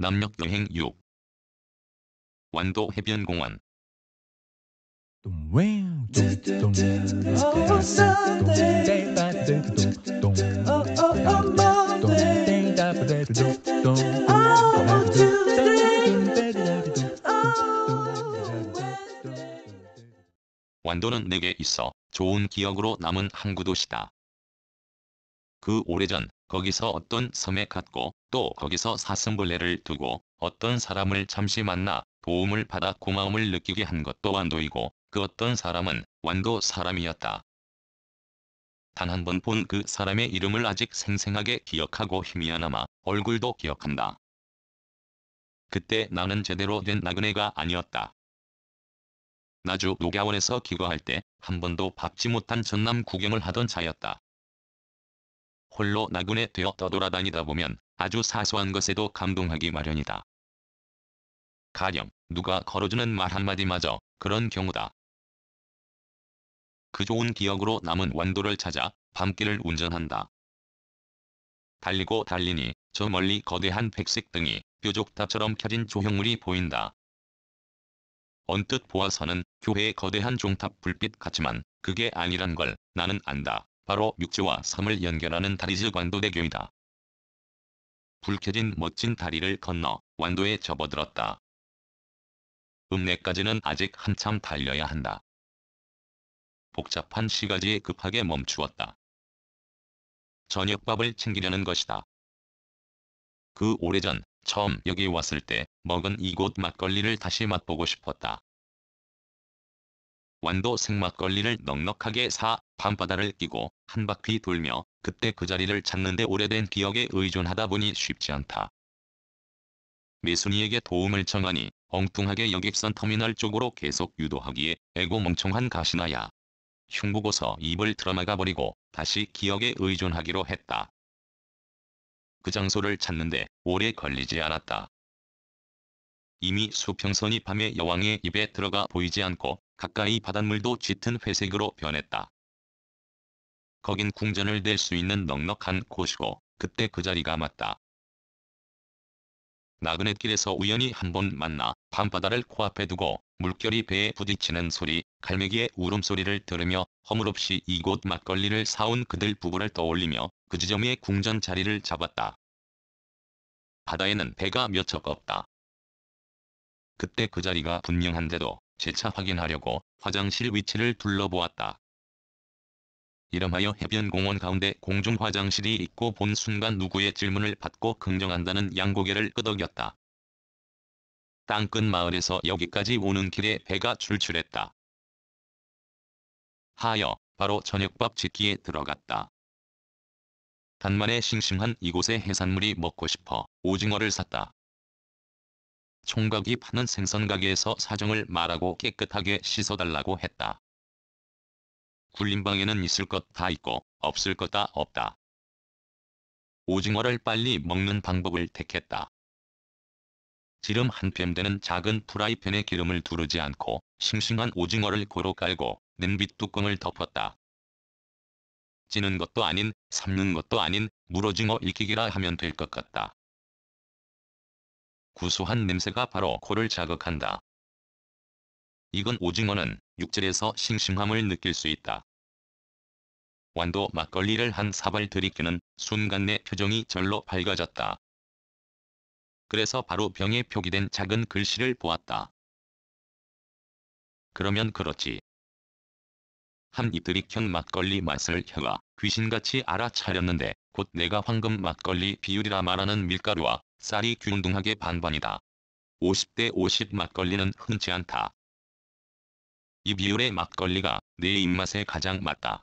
남녘여행 6 완도 해변공원 반도는 내게 있어 좋은 기억으로 남은 항구 도시다. 그 오래전 거기서 어떤 섬에 갔고 또 거기서 사슴벌레를 두고 어떤 사람을 잠시 만나 도움을 받아 고마움을 느끼게 한것도완 도이고 그 어떤 사람은 완도 사람이었다. 단 한 번 본 그 사람의 이름을 아직 생생하게 기억하고 희미하나마 얼굴도 기억한다. 그때 나는 제대로 된 나그네가 아니었다. 나주 녹야원에서 기거할 때 한 번도 밟지 못한 전남 구경을 하던 자였다. 홀로 나군에 되어 떠돌아다니다 보면 아주 사소한 것에도 감동하기 마련이다. 가령 누가 걸어주는 말 한마디마저 그런 경우다. 그 좋은 기억으로 남은 완도를 찾아 밤길을 운전한다. 달리고 달리니 저 멀리 거대한 백색등이 뾰족탑처럼 켜진 조형물이 보인다. 언뜻 보아서는 교회의 거대한 종탑 불빛 같지만 그게 아니란 걸 나는 안다. 바로 육지와 섬을 연결하는 다리즈 관도대교이다. 불 켜진 멋진 다리를 건너 완도에 접어들었다. 읍내까지는 아직 한참 달려야 한다. 복잡한 시가지에 급하게 멈추었다. 저녁밥을 챙기려는 것이다. 그 오래전 처음 여기 왔을 때 먹은 이곳 막걸리를 다시 맛보고 싶었다. 완도 생막걸리를 넉넉하게 사 밤바다를 끼고 한 바퀴 돌며 그때 그 자리를 찾는데 오래된 기억에 의존하다 보니 쉽지 않다. 매순이에게 도움을 청하니 엉뚱하게 여객선 터미널 쪽으로 계속 유도하기에 애고 멍청한 가시나야. 흉보고서 입을 틀어막아 버리고 다시 기억에 의존하기로 했다. 그 장소를 찾는데 오래 걸리지 않았다. 이미 수평선이 밤의 여왕의 입에 들어가 보이지 않고 가까이 바닷물도 짙은 회색으로 변했다. 거긴 궁전을 낼 수 있는 넉넉한 곳이고 그때 그 자리가 맞다. 나그네길에서 우연히 한 번 만나 밤바다를 코앞에 두고 물결이 배에 부딪히는 소리, 갈매기의 울음소리를 들으며 허물없이 이곳 막걸리를 사온 그들 부부를 떠올리며 그지점에 궁전 자리를 잡았다. 바다에는 배가 몇 척 없다. 그때 그 자리가 분명한데도 재차 확인하려고 화장실 위치를 둘러보았다. 이름하여 해변공원 가운데 공중 화장실이 있고 본 순간 누구의 질문을 받고 긍정한다는 양고개를 끄덕였다. 땅끝 마을에서 여기까지 오는 길에 배가 출출했다. 하여 바로 저녁밥 짓기에 들어갔다. 단만에 싱싱한 이곳의 해산물이 먹고 싶어 오징어를 샀다. 총각이 파는 생선 가게에서 사정을 말하고 깨끗하게 씻어달라고 했다. 굴림방에는 있을 것 다 있고 없을 것 다 없다. 오징어를 빨리 먹는 방법을 택했다. 지름한편 되는 작은 프라이팬에 기름을 두르지 않고 싱싱한 오징어를 고로 깔고 냄비 뚜껑을 덮었다. 찌는 것도 아닌 삶는 것도 아닌 물오징어 익히기라 하면 될 것 같다. 구수한 냄새가 바로 코를 자극한다. 익은 오징어는 육질에서 싱싱함을 느낄 수 있다. 완도 막걸리를 한 사발 들이키는 순간 내 표정이 절로 밝아졌다. 그래서 바로 병에 표기된 작은 글씨를 보았다. 그러면 그렇지. 한이트이켠 막걸리 맛을 혀가 귀신같이 알아차렸는데 곧 내가 황금 막걸리 비율이라 말하는 밀가루와 쌀이 균등하게 반반이다. 50대 50 막걸리는 흔치 않다. 이 비율의 막걸리가 내 입맛에 가장 맞다.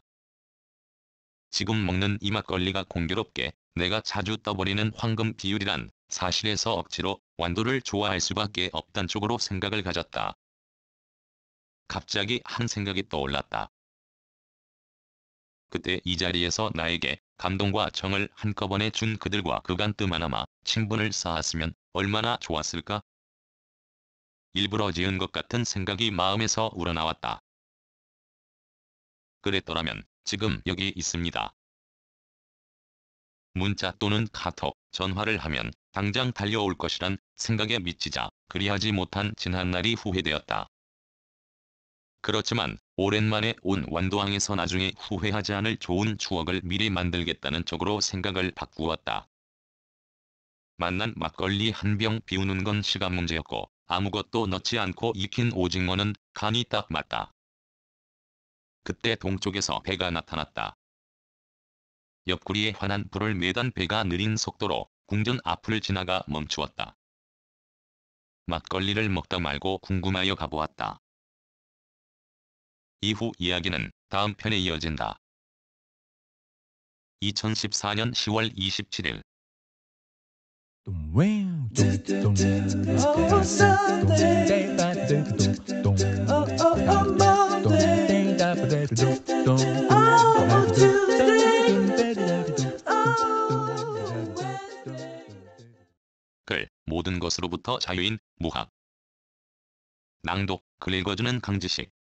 지금 먹는 이 막걸리가 공교롭게 내가 자주 떠버리는 황금 비율이란 사실에서 억지로 완도를 좋아할 수밖에 없단 쪽으로 생각을 가졌다. 갑자기 한 생각이 떠올랐다. 그때 이 자리에서 나에게 감동과 정을 한꺼번에 준 그들과 그간 뜸하나마 친분을 쌓았으면 얼마나 좋았을까? 일부러 지은 것 같은 생각이 마음에서 우러나왔다. 그랬더라면 지금 여기 있습니다. 문자 또는 카톡, 전화를 하면 당장 달려올 것이란 생각에 미치자 그리하지 못한 지난날이 후회되었다. 그렇지만 오랜만에 온 완도항에서 나중에 후회하지 않을 좋은 추억을 미리 만들겠다는 쪽으로 생각을 바꾸었다. 만난 막걸리 한 병 비우는 건 시간 문제였고 아무것도 넣지 않고 익힌 오징어는 간이 딱 맞다. 그때 동쪽에서 배가 나타났다. 옆구리에 환한 불을 매단 배가 느린 속도로 궁전 앞을 지나가 멈추었다. 막걸리를 먹다 말고 궁금하여 가보았다. 이후 이야기는 다음 편에 이어진다. 2014년 10월 27일 글 모든 것으로부터 자유인 무학 낭독 글 읽어주는 강지식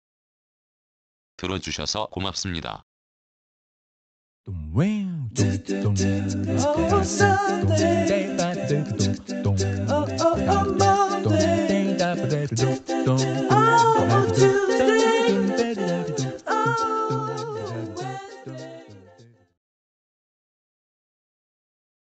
들어주셔서 고맙습니다.